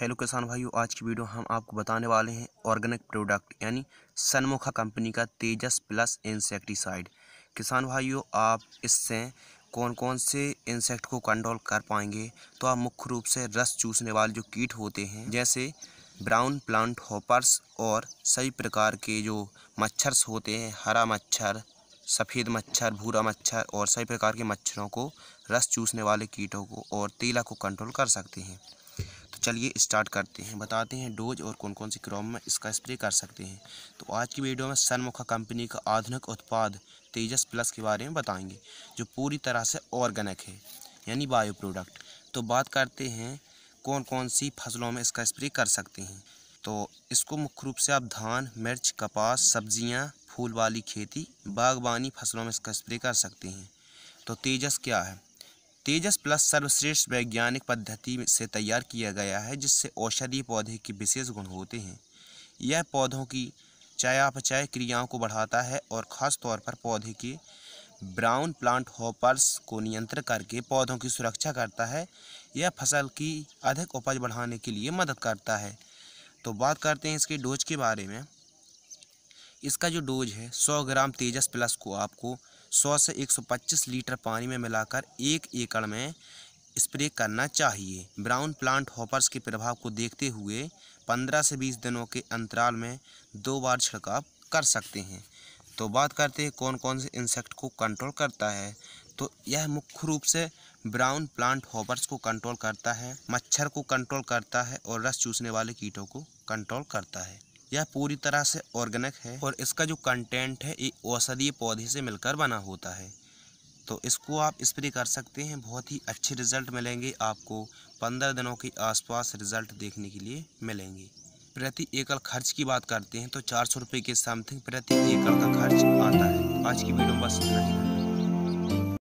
hello किसान भाइयों आज की वीडियो हम आपको बताने वाले हैं ऑर्गेनिक प्रोडक्ट यानी सनमुखा कंपनी का तेजस प्लस इंसेक्टिसाइड किसान भाइयों आप इससे कौन कौन से इंसेक्ट को कंट्रोल कर पाएंगे तो आप मुख्य रूप से रस चूसने वाले जो कीट होते हैं जैसे ब्राउन प्लांट होपर्स और सभी प्रकार के जो मच्छर्स होते हैं हरा मच्छर सफ़ेद मच्छर भूरा मच्छर और सभी प्रकार के मच्छरों को रस चूसने वाले कीटों को और तेला को कंट्रोल कर सकते हैं तो चलिए स्टार्ट करते हैं बताते हैं डोज और कौन कौन सी क्रॉप में इसका स्प्रे कर सकते हैं तो आज की वीडियो में सनमुखा कंपनी का आधुनिक उत्पाद तेजस प्लस के बारे में बताएंगे जो पूरी तरह से ऑर्गेनिक है यानी बायो प्रोडक्ट तो बात करते हैं कौन कौन सी फसलों में इसका स्प्रे कर सकते हैं तो इसको मुख्य रूप से आप धान मिर्च कपास सब्जियाँ फूल वाली खेती बागबानी फसलों में इसका स्प्रे कर सकते हैं तो तेजस क्या है तेजस प्लस सर्वश्रेष्ठ वैज्ञानिक पद्धति से तैयार किया गया है जिससे औषधीय पौधे के विशेष गुण होते हैं यह पौधों की चयापचय क्रियाओं को बढ़ाता है और ख़ास तौर पर पौधे के ब्राउन प्लांट हॉपर्स को नियंत्रित करके पौधों की सुरक्षा करता है यह फसल की अधिक उपज बढ़ाने के लिए मदद करता है तो बात करते हैं इसके डोज के बारे में इसका जो डोज है सौ ग्राम तेजस प्लस को आपको 100 से 125 लीटर पानी में मिलाकर एक एकड़ में स्प्रे करना चाहिए ब्राउन प्लांट हॉपर्स के प्रभाव को देखते हुए 15 से 20 दिनों के अंतराल में दो बार छिड़काव कर सकते हैं तो बात करते हैं कौन कौन से इंसेक्ट को कंट्रोल करता है तो यह मुख्य रूप से ब्राउन प्लांट हॉपर्स को कंट्रोल करता है मच्छर को कंट्रोल करता है और रस चूसने वाले कीटों को कंट्रोल करता है यह पूरी तरह से ऑर्गेनिक है और इसका जो कंटेंट है ये औषधीय पौधे से मिलकर बना होता है तो इसको आप स्प्रे कर सकते हैं बहुत ही अच्छे रिज़ल्ट मिलेंगे आपको पंद्रह दिनों के आसपास रिज़ल्ट देखने के लिए मिलेंगे प्रति एकड़ खर्च की बात करते हैं तो चार सौ रुपये के समथिंग प्रति एकड़ का खर्च आता है आज की वीडियो बस इतना ही